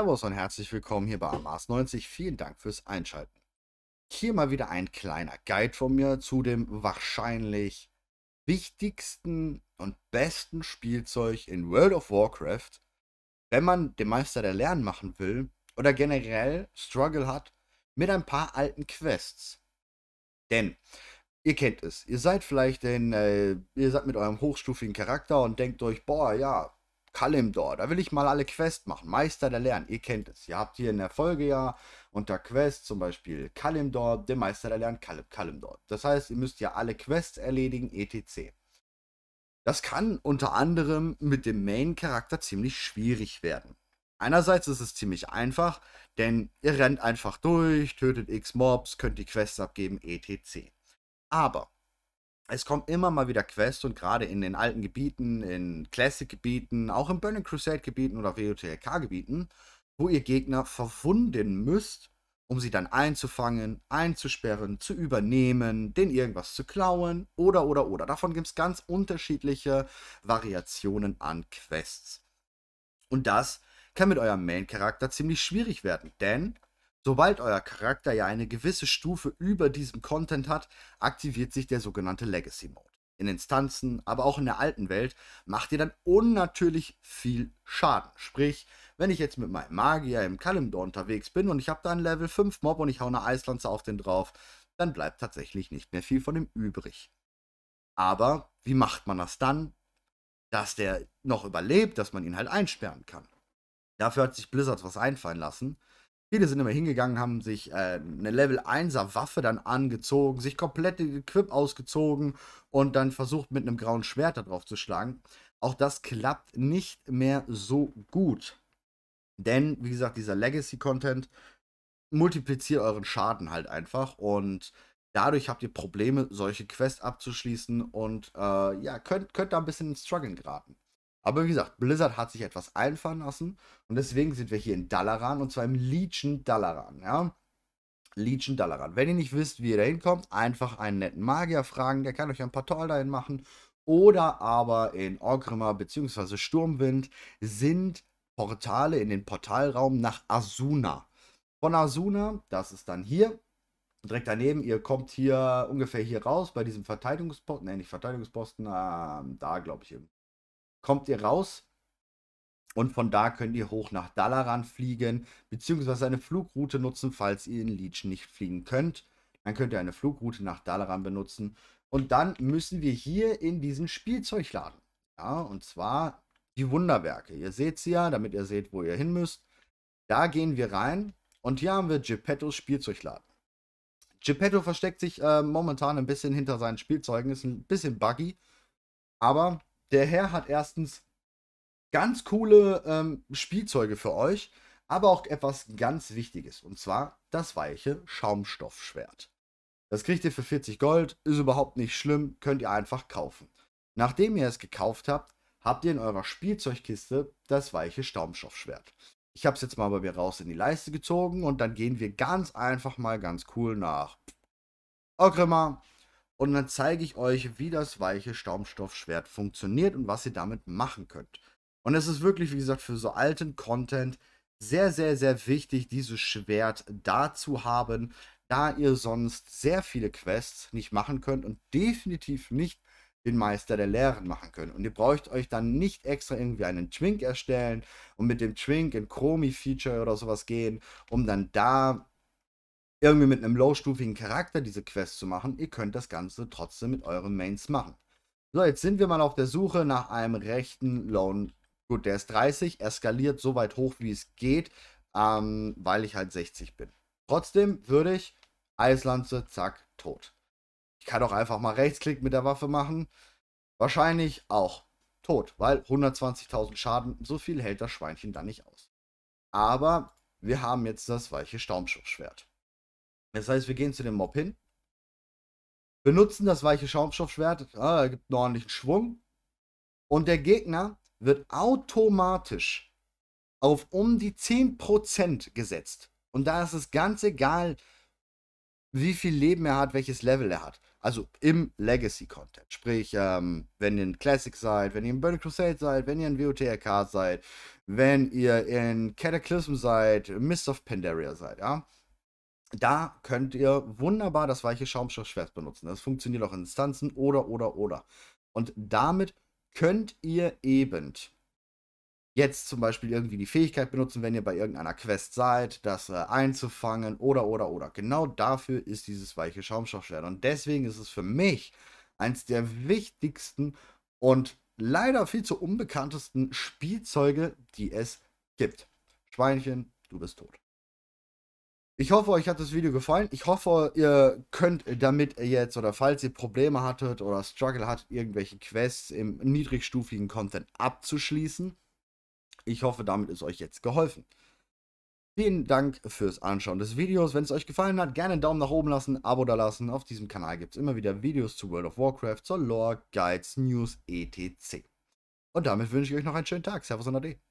Servus und herzlich willkommen hier bei Amas 90. Vielen Dank fürs Einschalten. Hier mal wieder ein kleiner Guide von mir zu dem wahrscheinlich wichtigsten und besten Spielzeug in World of Warcraft, wenn man den Meister der Lernen machen will oder generell Struggle hat mit ein paar alten Quests. Denn ihr kennt es, ihr seid vielleicht den, äh, ihr seid mit eurem hochstufigen Charakter und denkt euch, boah, ja, Kalimdor. Da will ich mal alle Quests machen. Meister der Lernen, ihr kennt es. Ihr habt hier in der Folge ja unter Quests zum Beispiel Kalimdor, der Meister der Lernen, Kal Kalimdor. Das heißt, ihr müsst ja alle Quests erledigen, etc. Das kann unter anderem mit dem Main-Charakter ziemlich schwierig werden. Einerseits ist es ziemlich einfach, denn ihr rennt einfach durch, tötet x Mobs, könnt die Quests abgeben, etc. Aber es kommen immer mal wieder Quests und gerade in den alten Gebieten, in Classic-Gebieten, auch in Burning Crusade-Gebieten oder WOTLK-Gebieten, wo ihr Gegner verwunden müsst, um sie dann einzufangen, einzusperren, zu übernehmen, denen irgendwas zu klauen oder oder oder. Davon gibt es ganz unterschiedliche Variationen an Quests. Und das kann mit eurem Main-Charakter ziemlich schwierig werden, denn Sobald euer Charakter ja eine gewisse Stufe über diesem Content hat, aktiviert sich der sogenannte Legacy Mode. In Instanzen, aber auch in der alten Welt macht ihr dann unnatürlich viel Schaden. Sprich, wenn ich jetzt mit meinem Magier im Kalimdor unterwegs bin und ich habe da einen Level 5 Mob und ich hau eine Eislanze auf den drauf, dann bleibt tatsächlich nicht mehr viel von dem übrig. Aber wie macht man das dann? Dass der noch überlebt, dass man ihn halt einsperren kann. Dafür hat sich Blizzard was einfallen lassen. Viele sind immer hingegangen, haben sich äh, eine Level 1er Waffe dann angezogen, sich komplett den Equip ausgezogen und dann versucht mit einem grauen Schwert darauf zu schlagen. Auch das klappt nicht mehr so gut. Denn, wie gesagt, dieser Legacy-Content multipliziert euren Schaden halt einfach und dadurch habt ihr Probleme, solche Quests abzuschließen und äh, ja, könnt, könnt da ein bisschen ins Struggeln geraten. Aber wie gesagt, Blizzard hat sich etwas einfallen lassen und deswegen sind wir hier in Dalaran und zwar im Legion Dalaran, ja. Legion Dalaran. Wenn ihr nicht wisst, wie ihr da hinkommt, einfach einen netten Magier fragen, der kann euch ein paar Toll dahin machen. Oder aber in Orgrimma bzw. Sturmwind sind Portale in den Portalraum nach Asuna. Von Asuna, das ist dann hier, direkt daneben, ihr kommt hier ungefähr hier raus bei diesem Verteidigungsposten, ne, nicht Verteidigungsposten, äh, da glaube ich eben kommt ihr raus und von da könnt ihr hoch nach Dalaran fliegen, beziehungsweise eine Flugroute nutzen, falls ihr in Leech nicht fliegen könnt. Dann könnt ihr eine Flugroute nach Dalaran benutzen. Und dann müssen wir hier in diesen Spielzeugladen. Ja, und zwar die Wunderwerke. Ihr seht sie ja, damit ihr seht, wo ihr hin müsst. Da gehen wir rein und hier haben wir Geppettos Spielzeugladen. Geppetto versteckt sich äh, momentan ein bisschen hinter seinen Spielzeugen, ist ein bisschen buggy, aber der Herr hat erstens ganz coole ähm, Spielzeuge für euch, aber auch etwas ganz Wichtiges, und zwar das weiche Schaumstoffschwert. Das kriegt ihr für 40 Gold, ist überhaupt nicht schlimm, könnt ihr einfach kaufen. Nachdem ihr es gekauft habt, habt ihr in eurer Spielzeugkiste das weiche Staumstoffschwert. Ich habe es jetzt mal bei mir raus in die Leiste gezogen und dann gehen wir ganz einfach mal ganz cool nach Okrima, und dann zeige ich euch, wie das weiche Staumstoffschwert funktioniert und was ihr damit machen könnt. Und es ist wirklich, wie gesagt, für so alten Content sehr, sehr, sehr wichtig, dieses Schwert da zu haben, da ihr sonst sehr viele Quests nicht machen könnt und definitiv nicht den Meister der Lehren machen könnt. Und ihr braucht euch dann nicht extra irgendwie einen Twink erstellen und mit dem Twink in Chromi-Feature oder sowas gehen, um dann da irgendwie mit einem lowstufigen Charakter diese Quest zu machen. Ihr könnt das Ganze trotzdem mit euren Mains machen. So, jetzt sind wir mal auf der Suche nach einem rechten Lone. Gut, der ist 30, er skaliert so weit hoch, wie es geht, ähm, weil ich halt 60 bin. Trotzdem würde ich Eislanze, zack, tot. Ich kann auch einfach mal Rechtsklick mit der Waffe machen. Wahrscheinlich auch tot, weil 120.000 Schaden, so viel hält das Schweinchen dann nicht aus. Aber wir haben jetzt das weiche Staubschussschwert. Das heißt, wir gehen zu dem Mob hin, benutzen das weiche Schaumstoffschwert, ah, gibt einen ordentlichen Schwung. Und der Gegner wird automatisch auf um die 10% gesetzt. Und da ist es ganz egal, wie viel Leben er hat, welches Level er hat. Also im Legacy-Content. Sprich, ähm, wenn ihr in Classic seid, wenn ihr in Burning Crusade seid, wenn ihr in WOTRK seid, wenn ihr in Cataclysm seid, Mist of Pandaria seid, ja da könnt ihr wunderbar das weiche Schaumstoffschwert benutzen. Das funktioniert auch in Instanzen oder, oder, oder. Und damit könnt ihr eben jetzt zum Beispiel irgendwie die Fähigkeit benutzen, wenn ihr bei irgendeiner Quest seid, das äh, einzufangen oder, oder, oder. Genau dafür ist dieses weiche Schaumstoffschwert. Und deswegen ist es für mich eins der wichtigsten und leider viel zu unbekanntesten Spielzeuge, die es gibt. Schweinchen, du bist tot. Ich hoffe, euch hat das Video gefallen. Ich hoffe, ihr könnt damit jetzt oder falls ihr Probleme hattet oder Struggle hattet, irgendwelche Quests im niedrigstufigen Content abzuschließen. Ich hoffe, damit ist euch jetzt geholfen. Vielen Dank fürs Anschauen des Videos. Wenn es euch gefallen hat, gerne einen Daumen nach oben lassen, ein Abo da lassen. Auf diesem Kanal gibt es immer wieder Videos zu World of Warcraft, zur Lore, Guides, News, etc. Und damit wünsche ich euch noch einen schönen Tag. Servus und Ade.